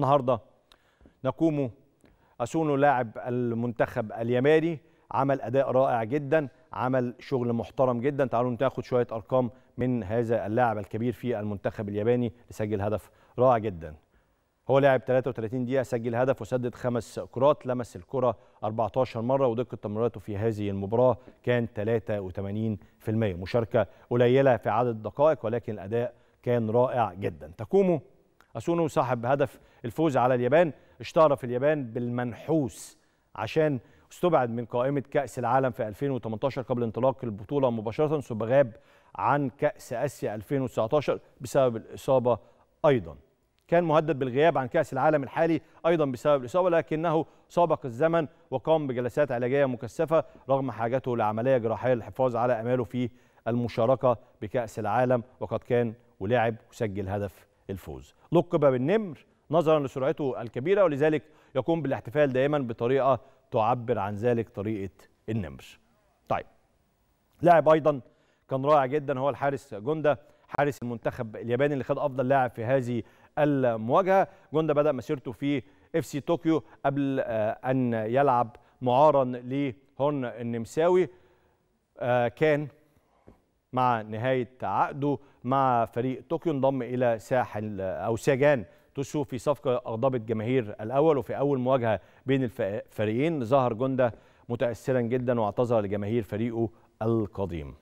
النهارده نقوم اسونو لاعب المنتخب اليماني عمل اداء رائع جدا عمل شغل محترم جدا تعالوا ناخد شويه ارقام من هذا اللاعب الكبير في المنتخب الياباني سجل هدف رائع جدا هو لعب 33 دقيقه سجل هدف وسدد خمس كرات لمس الكره 14 مره ودقه تمريراته في هذه المباراه كان 83% مشاركه قليله في عدد الدقائق ولكن الاداء كان رائع جدا تكومو أسونو صاحب هدف الفوز على اليابان اشتهر في اليابان بالمنحوس عشان استبعد من قائمة كأس العالم في 2018 قبل انطلاق البطولة مباشرة ثم غاب عن كأس آسيا 2019 بسبب الإصابة أيضا كان مهدد بالغياب عن كأس العالم الحالي أيضا بسبب الإصابة لكنه سابق الزمن وقام بجلسات علاجية مكثفة رغم حاجته لعملية جراحية للحفاظ على أماله في المشاركة بكأس العالم وقد كان ولعب وسجل هدف الفوز لقب بالنمر نظرا لسرعته الكبيرة ولذلك يقوم بالاحتفال دائما بطريقة تعبر عن ذلك طريقة النمر طيب لاعب أيضا كان رائع جدا هو الحارس جوندا حارس المنتخب الياباني اللي خد أفضل لاعب في هذه المواجهة جوندا بدأ مسيرته في اف سي طوكيو قبل آه، أن يلعب معارا لهورن النمساوي آه، كان مع نهاية عقده مع فريق طوكيو انضم إلى ساحل أو ساجان توسو في صفقة أغضبت جماهير الأول وفي أول مواجهة بين الفريقين ظهر جوندا متأثرا جدا واعتذر لجماهير فريقه القديم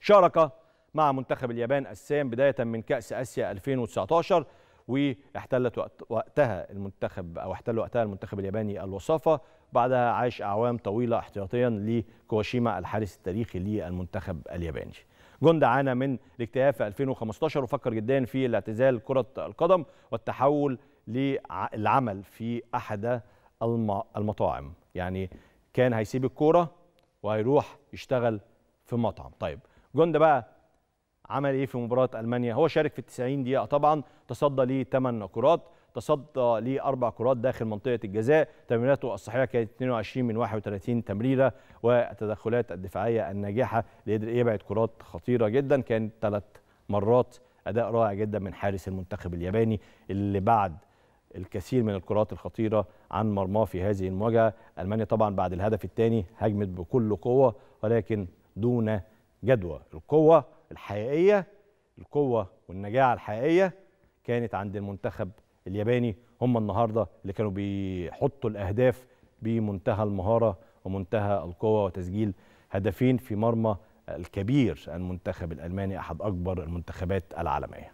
شارك مع منتخب اليابان السام بداية من كأس آسيا 2019 واحتلت وقتها المنتخب او احتل وقتها المنتخب الياباني الوصافه بعدها عاش اعوام طويله احتياطيا لكواشيما الحارس التاريخي للمنتخب الياباني. جوند عانى من الاكتئاب في 2015 وفكر جدا في الاعتزال كره القدم والتحول للعمل في احد المطاعم يعني كان هيسيب الكوره وهيروح يشتغل في مطعم طيب جوند بقى عمل ايه في مباراه المانيا هو شارك في 90 دقيقه طبعا تصدى 8 كرات تصدى لاربع كرات داخل منطقه الجزاء تمريراته الصحيحه كانت 22 من 31 تمريره والتدخلات الدفاعيه الناجحه اللي قدر يبعد كرات خطيره جدا كانت ثلاث مرات اداء رائع جدا من حارس المنتخب الياباني اللي بعد الكثير من الكرات الخطيره عن مرماه في هذه المواجهه المانيا طبعا بعد الهدف الثاني هجمت بكل قوه ولكن دون جدوى القوه الحقيقيه القوه والنجاعه الحقيقيه كانت عند المنتخب الياباني هم النهارده اللي كانوا بيحطوا الاهداف بمنتهى المهاره ومنتهى القوه وتسجيل هدفين في مرمى الكبير المنتخب الالماني احد اكبر المنتخبات العالميه